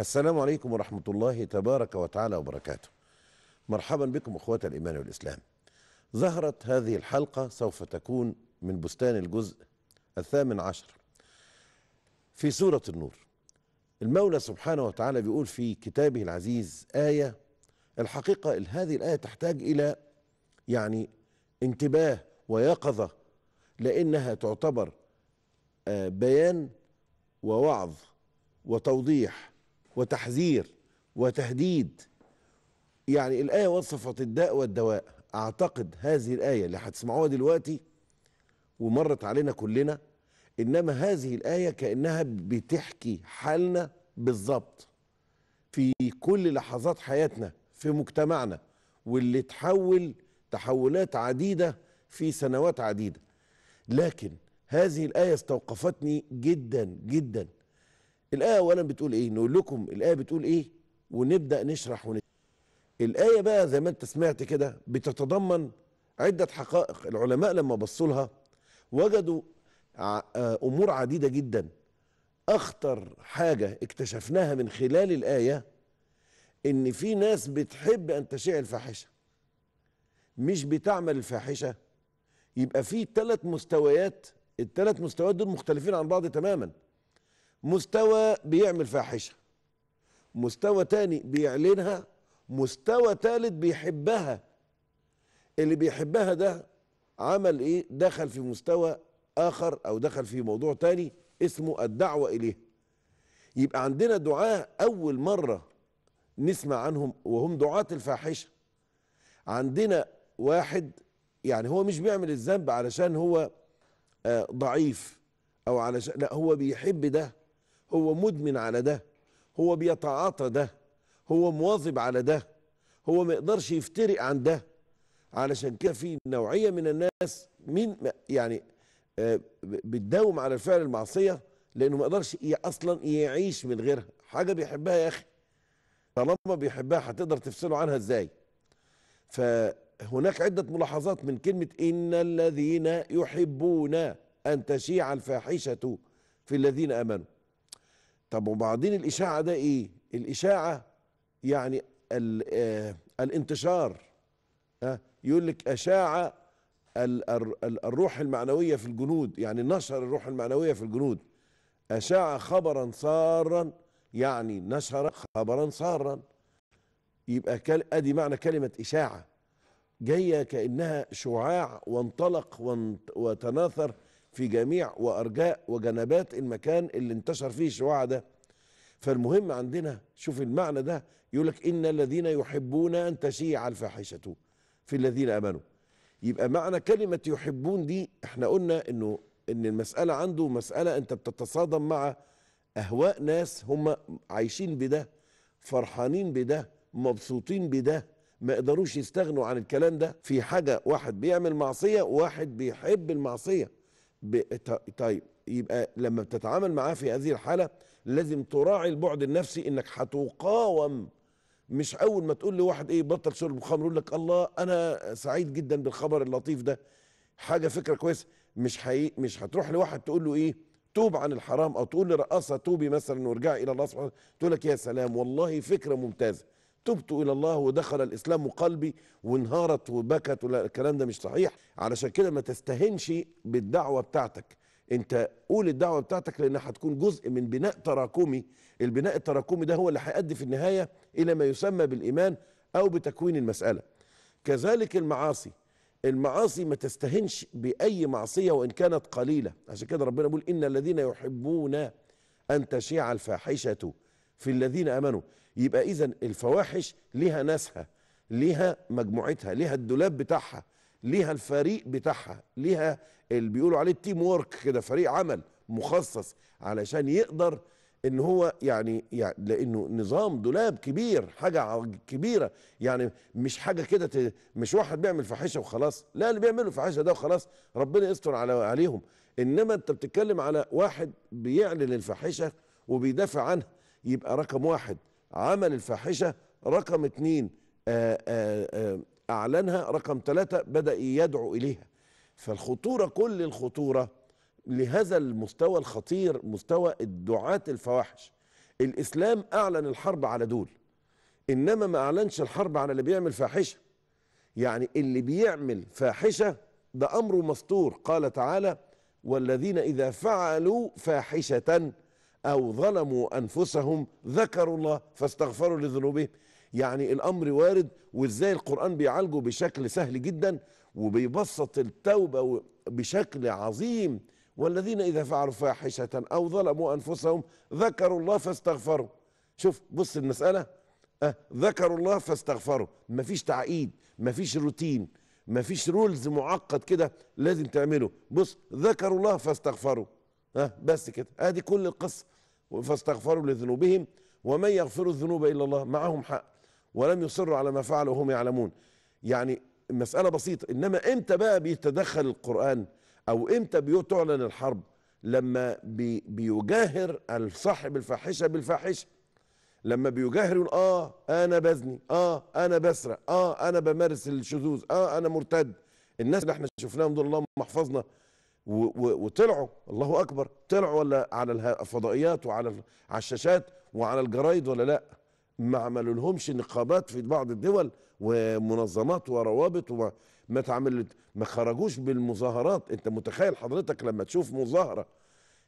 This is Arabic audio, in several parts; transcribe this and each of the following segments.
السلام عليكم ورحمة الله تبارك وتعالى وبركاته مرحبا بكم أخوة الإيمان والإسلام ظهرت هذه الحلقة سوف تكون من بستان الجزء الثامن عشر في سورة النور المولى سبحانه وتعالى بيقول في كتابه العزيز آية الحقيقة هذه الآية تحتاج إلى يعني انتباه ويقظة لأنها تعتبر آه، بيان ووعظ وتوضيح وتحذير وتهديد يعني الآية وصفت الداء والدواء أعتقد هذه الآية اللي هتسمعوها دلوقتي ومرت علينا كلنا إنما هذه الآية كأنها بتحكي حالنا بالظبط في كل لحظات حياتنا في مجتمعنا واللي تحول تحولات عديدة في سنوات عديدة لكن هذه الآية استوقفتني جدا جدا الآية أولا بتقول إيه نقول لكم الآية بتقول إيه ونبدأ نشرح ونشرح الآية بقى زي ما أنت سمعت كده بتتضمن عدة حقائق العلماء لما بصوا لها وجدوا آه، أمور عديدة جدا أخطر حاجة اكتشفناها من خلال الآية إن في ناس بتحب أن تشيع الفاحشة مش بتعمل الفاحشة يبقى في ثلاث مستويات الثلاث مستويات دول مختلفين عن بعض تماماً مستوى بيعمل فاحشه مستوى تاني بيعلنها مستوى تالت بيحبها اللي بيحبها ده عمل ايه دخل في مستوى اخر او دخل في موضوع تاني اسمه الدعوه اليه يبقى عندنا دعاه اول مره نسمع عنهم وهم دعاه الفاحشه عندنا واحد يعني هو مش بيعمل الذنب علشان هو آه، ضعيف او علشان لا هو بيحب ده هو مدمن على ده هو بيتعاطى ده هو مواظب على ده هو ما يقدرش يفترق عن ده علشان كده في نوعية من الناس مين يعني آه، بتداوم على الفعل المعصية لأنه ما يقدرش أصلا يعيش من غيرها حاجة بيحبها يا أخي طالما بيحبها هتقدر تفصله عنها إزاي فهناك عدة ملاحظات من كلمة إن الذين يحبون أن تشيع الفاحشة في الذين آمنوا طب وبعدين الإشاعة ده إيه؟ الإشاعة يعني آه الانتشار آه يقول لك أشاع الروح المعنوية في الجنود يعني نشر الروح المعنوية في الجنود أشاع خبرا سارا يعني نشر خبرا سارا يبقى ادي معنى كلمه اشاعه جايه كانها شعاع وانطلق وتناثر في جميع وارجاء وجنبات المكان اللي انتشر فيه الشعاع ده فالمهم عندنا شوف المعنى ده يقول لك ان الذين يحبون ان تشيع الفاحشه في الذين امنوا يبقى معنى كلمه يحبون دي احنا قلنا انه ان المساله عنده مساله انت بتتصادم مع اهواء ناس هم عايشين بده فرحانين بده مبسوطين بده ما يقدروش يستغنوا عن الكلام ده في حاجه واحد بيعمل معصيه وواحد بيحب المعصيه طيب يبقى لما بتتعامل معاه في هذه الحاله لازم تراعي البعد النفسي انك هتقاوم مش اول ما تقول لواحد ايه بطل شرب الخمر يقول لك الله انا سعيد جدا بالخبر اللطيف ده حاجه فكره كويسه مش حي... مش هتروح لواحد تقول له ايه توب عن الحرام او تقول لرقاصه توبي مثلا وارجعي الى الله سبحانه تقول لك يا سلام والله فكره ممتازه تبت الى الله ودخل الاسلام قلبي وانهارت وبكت الكلام ده مش صحيح علشان كده ما تستهنش بالدعوه بتاعتك انت قول الدعوه بتاعتك لانها هتكون جزء من بناء تراكمي البناء التراكمي ده هو اللي هيؤدي في النهايه الى ما يسمى بالايمان او بتكوين المساله كذلك المعاصي المعاصي ما تستهنش باي معصيه وان كانت قليله عشان كده ربنا بيقول ان الذين يحبون ان تشيع الفاحشه في الذين امنوا يبقى اذا الفواحش لها ناسها لها مجموعتها لها الدولاب بتاعها لها الفريق بتاعها لها اللي بيقولوا عليه التيم وورك كده فريق عمل مخصص علشان يقدر ان هو يعني, يعني لانه نظام دولاب كبير حاجه كبيره يعني مش حاجه كده مش واحد بيعمل فاحشه وخلاص لا اللي بيعملوا الفاحشه ده وخلاص ربنا يستر على عليهم انما انت بتتكلم على واحد بيعلن الفاحشه وبيدافع عنها يبقى رقم واحد عمل الفاحشة رقم اتنين آآ آه، آآ آه، آه، أعلنها رقم تلاتة بدأ يدعو إليها فالخطورة كل الخطورة لهذا المستوى الخطير مستوى الدعاة الفواحش الإسلام أعلن الحرب على دول إنما ما أعلنش الحرب على اللي بيعمل فاحشة يعني اللي بيعمل فاحشة ده أمره مستور قال تعالى والذين إذا فعلوا فاحشة أو ظلموا أنفسهم ذكروا الله فاستغفروا لذنوبهم يعني الأمر وارد وإزاي القرآن بيعالجه بشكل سهل جدا وبيبسط التوبة بشكل عظيم والذين إذا فعلوا فاحشة أو ظلموا أنفسهم ذكروا الله فاستغفروا شوف بص المسألة أه ذكروا الله فاستغفروا مفيش تعقيد مفيش روتين مفيش رولز معقد كده لازم تعمله بص ذكروا الله فاستغفروا ها بس كده ادي كل القصه فاستغفروا لذنوبهم ومن يغفر الذنوب الا الله معهم حق ولم يصروا على ما فعلوا وهم يعلمون يعني المساله بسيطه انما امتى بقى بيتدخل القران او امتى بيتعلن الحرب لما بي بيجاهر صاحب الفاحشه بالفاحشه لما بيجاهر يقول اه انا بزني اه انا بسرق اه انا بمارس الشذوذ اه انا مرتد الناس اللي احنا شفناهم دول اللهم احفظنا وطلعوا الله اكبر طلعوا ولا على الفضائيات وعلى على الشاشات وعلى الجرايد ولا لا ما عملوا لهمش نقابات في بعض الدول ومنظمات وروابط وما ما تعمل ما خرجوش بالمظاهرات انت متخيل حضرتك لما تشوف مظاهره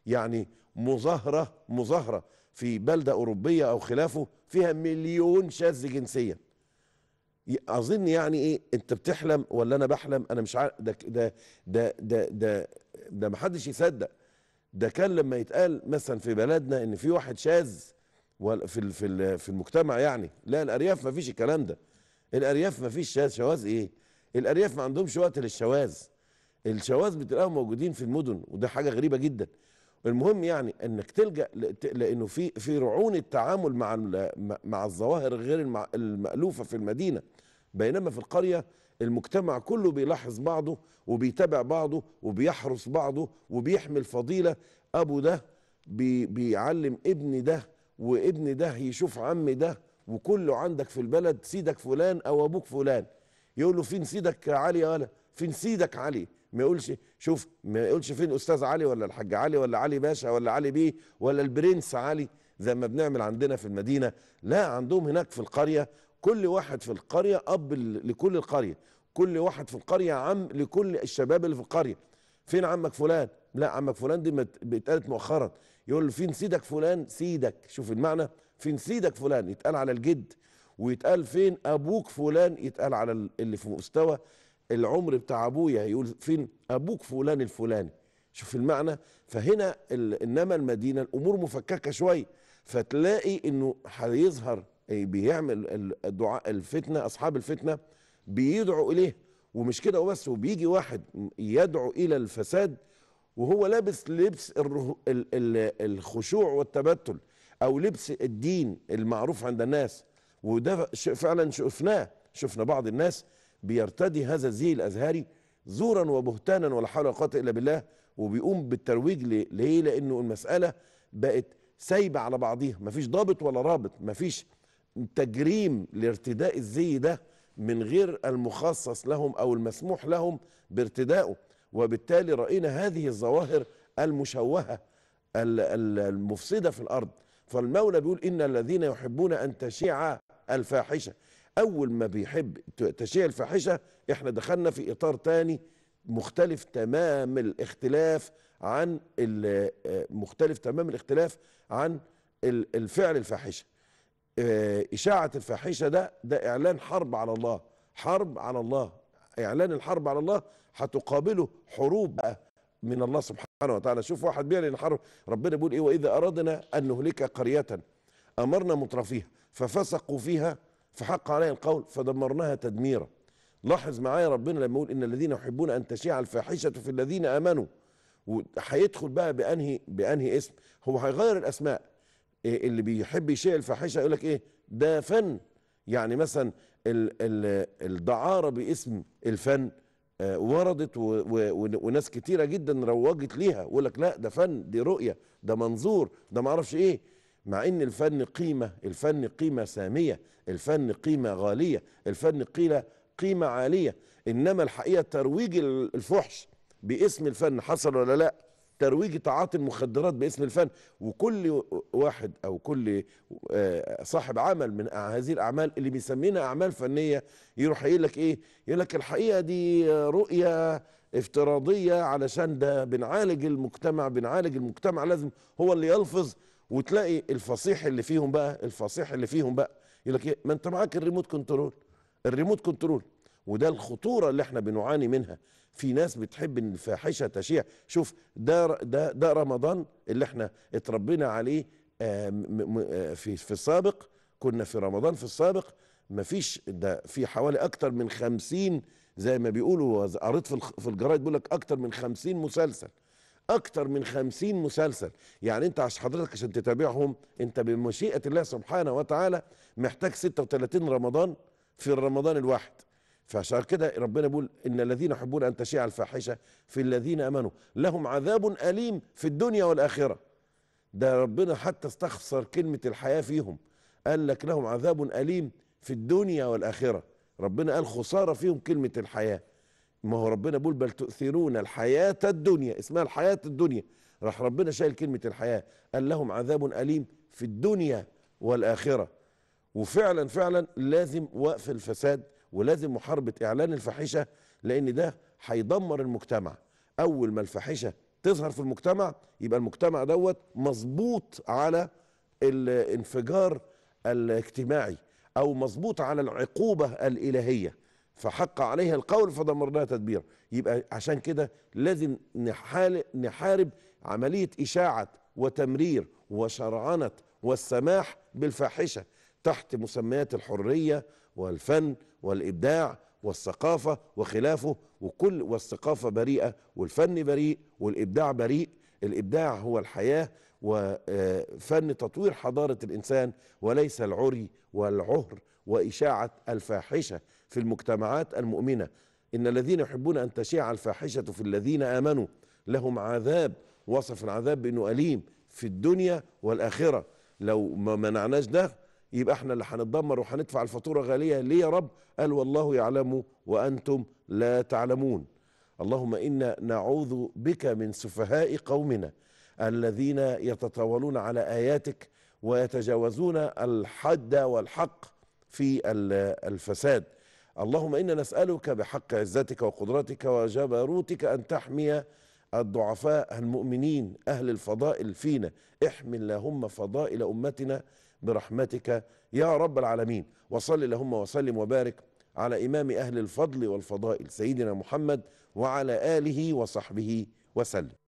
يعني مظاهره مظاهره في بلده اوروبيه او خلافه فيها مليون شاذ جنسيه اظن يعني ايه انت بتحلم ولا انا بحلم انا مش عارف ده ده ده ده ده, ده ما حدش يصدق ده كان لما يتقال مثلا في بلدنا ان في واحد شاذ في في في المجتمع يعني لا الارياف ما فيش الكلام ده الارياف ما فيش شاذ شواذ ايه الارياف ما عندهمش وقت للشواذ الشواذ بتلاقيهم موجودين في المدن وده حاجه غريبه جدا المهم يعني انك تلجا لانه في في رعون التعامل مع مع الظواهر غير المالوفه في المدينه بينما في القريه المجتمع كله بيلاحظ بعضه وبيتابع بعضه وبيحرس بعضه وبيحمل فضيله ابو ده بي بيعلم ابن ده وابن ده يشوف عم ده وكله عندك في البلد سيدك فلان او ابوك فلان يقول له فين سيدك علي يالا فين سيدك علي ما يقولش شوف ما يقولش فين استاذ علي ولا الحاج علي ولا علي باشا ولا علي بيه ولا البرنس علي زي ما بنعمل عندنا في المدينه لا عندهم هناك في القريه كل واحد في القريه اب لكل القريه كل واحد في القريه عم لكل الشباب اللي في القريه فين عمك فلان لا عمك فلان دي بيتقالت مؤخرا يقول فين سيدك فلان سيدك شوف المعنى فين سيدك فلان يتقال على الجد ويتقال فين ابوك فلان يتقال على اللي في مستوى العمر بتاع ابويا يقول فين ابوك فلان الفلاني شوف المعنى فهنا انما المدينه الامور مفككه شويه فتلاقي انه هيظهر بيعمل الدعاء الفتنه اصحاب الفتنه بيدعوا اليه ومش كده وبس وبيجي واحد يدعو الى الفساد وهو لابس لبس الخشوع والتبتل او لبس الدين المعروف عند الناس وده فعلا شفناه شفنا بعض الناس بيرتدي هذا الزي الازهري زورا وبهتانا ولا حول ولا قوه الا بالله وبيقوم بالترويج ليه؟ لانه المساله بقت سايبه على بعضيها مفيش ضابط ولا رابط مفيش تجريم لارتداء الزي ده من غير المخصص لهم او المسموح لهم بارتدائه وبالتالي راينا هذه الظواهر المشوهه المفسده في الارض فالمولى بيقول ان الذين يحبون ان تشيع الفاحشه اول ما بيحب تشيع الفاحشه احنا دخلنا في اطار تاني مختلف تمام الاختلاف عن آه، مختلف تمام الاختلاف عن الفعل الفاحشه آه، اشاعه الفاحشه ده ده اعلان حرب على الله حرب على الله اعلان الحرب على الله هتقابله حروب بقى من الله سبحانه وتعالى شوف واحد بيعلن حرب ربنا بيقول ايه واذا اردنا ان نهلك قريه امرنا مطرفيها ففسقوا فيها فحق عليه القول فدمرناها تدميرا لاحظ معايا ربنا لما يقول ان الذين يحبون ان تشيع الفاحشه في الذين امنوا وهيدخل بقى بانهي بانهي اسم هو هيغير الاسماء إيه اللي بيحب يشيع الفاحشه يقول لك ايه ده فن يعني مثلا ال ال الدعاره باسم الفن آه وردت وناس كتيره جدا روجت ليها ويقول لك لا ده فن دي رؤيه ده منظور ده ما اعرفش ايه مع ان الفن قيمه الفن قيمه ساميه الفن قيمه غاليه الفن قيله قيمه عاليه انما الحقيقه ترويج الفحش باسم الفن حصل ولا لا ترويج تعاطي المخدرات باسم الفن وكل واحد او كل آه، صاحب عمل من هذه الاعمال اللي بيسمينا اعمال فنيه يروح يقول لك ايه يقول لك الحقيقه دي رؤيه افتراضيه علشان ده بنعالج المجتمع بنعالج المجتمع لازم هو اللي يلفظ وتلاقي الفصيح اللي فيهم بقى الفصيح اللي فيهم بقى يقول لك ايه ما انت معاك الريموت كنترول الريموت كنترول وده الخطوره اللي احنا بنعاني منها في ناس بتحب ان الفاحشه تشيع شوف ده ده ده رمضان اللي احنا اتربينا عليه آه، آه، في في السابق كنا في رمضان في السابق ما فيش ده في حوالي اكتر من خمسين زي ما بيقولوا قريت في الجرايد بيقول لك اكتر من خمسين مسلسل اكتر من خمسين مسلسل يعني انت عشان حضرتك عشان تتابعهم انت بمشيئة الله سبحانه وتعالى محتاج 36 رمضان في رمضان الواحد فعشان كده ربنا بيقول ان الذين يحبون ان تشيع الفاحشه في الذين امنوا لهم عذاب اليم في الدنيا والاخره ده ربنا حتى استخسر كلمه الحياه فيهم قال لك لهم عذاب اليم في الدنيا والاخره ربنا قال خساره فيهم كلمه الحياه ما هو ربنا بيقول بل تؤثرون الحياة الدنيا اسمها الحياة الدنيا راح ربنا شايل كلمة الحياة قال لهم عذاب أليم في الدنيا والآخرة وفعلا فعلا لازم وقف الفساد ولازم محاربة إعلان الفاحشة لأن ده هيدمر المجتمع أول ما الفاحشة تظهر في المجتمع يبقى المجتمع دوت مظبوط على الانفجار الاجتماعي أو مظبوط على العقوبة الإلهية فحق عليها القول فدمرناها تدبيرا يبقى عشان كده لازم نحارب عملية إشاعة وتمرير وشرعنة والسماح بالفاحشة تحت مسميات الحرية والفن والإبداع والثقافة وخلافه وكل والثقافة بريئة والفن بريء والإبداع بريء الإبداع هو الحياة وفن آه، تطوير حضارة الإنسان وليس العري والعهر وإشاعة الفاحشة في المجتمعات المؤمنه ان الذين يحبون ان تشيع الفاحشه في الذين امنوا لهم عذاب وصف العذاب بانه اليم في الدنيا والاخره لو ما منعناش ده يبقى احنا اللي هنتدمر وهندفع الفاتوره غاليه ليه يا رب قال والله يعلم وانتم لا تعلمون اللهم انا نعوذ بك من سفهاء قومنا الذين يتطاولون على اياتك ويتجاوزون الحد والحق في الفساد اللهم إنا نسألك بحق عزتك وقدرتك وجبروتك أن تحمي الضعفاء المؤمنين أهل الفضائل فينا احمي اللهم فضائل أمتنا برحمتك يا رب العالمين وصل اللهم وسلم وبارك على إمام أهل الفضل والفضائل سيدنا محمد وعلى آله وصحبه وسلم